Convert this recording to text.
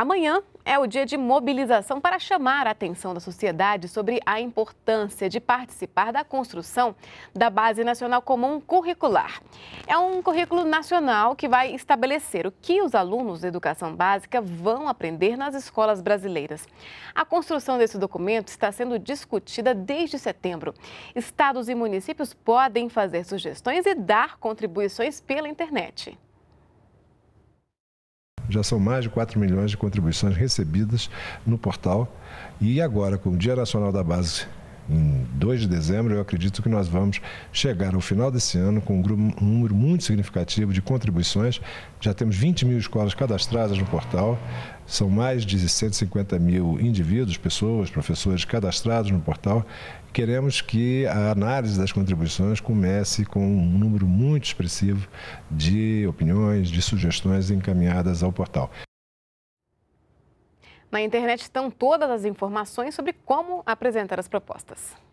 Amanhã é o dia de mobilização para chamar a atenção da sociedade sobre a importância de participar da construção da Base Nacional Comum Curricular. É um currículo nacional que vai estabelecer o que os alunos de educação básica vão aprender nas escolas brasileiras. A construção desse documento está sendo discutida desde setembro. Estados e municípios podem fazer sugestões e dar contribuições pela internet. Já são mais de 4 milhões de contribuições recebidas no portal. E agora, com o Dia Nacional da Base em 2 de dezembro, eu acredito que nós vamos chegar ao final desse ano com um, grupo, um número muito significativo de contribuições. Já temos 20 mil escolas cadastradas no portal, são mais de 150 mil indivíduos, pessoas, professores cadastrados no portal. Queremos que a análise das contribuições comece com um número muito expressivo de opiniões, de sugestões encaminhadas ao portal. Na internet estão todas as informações sobre como apresentar as propostas.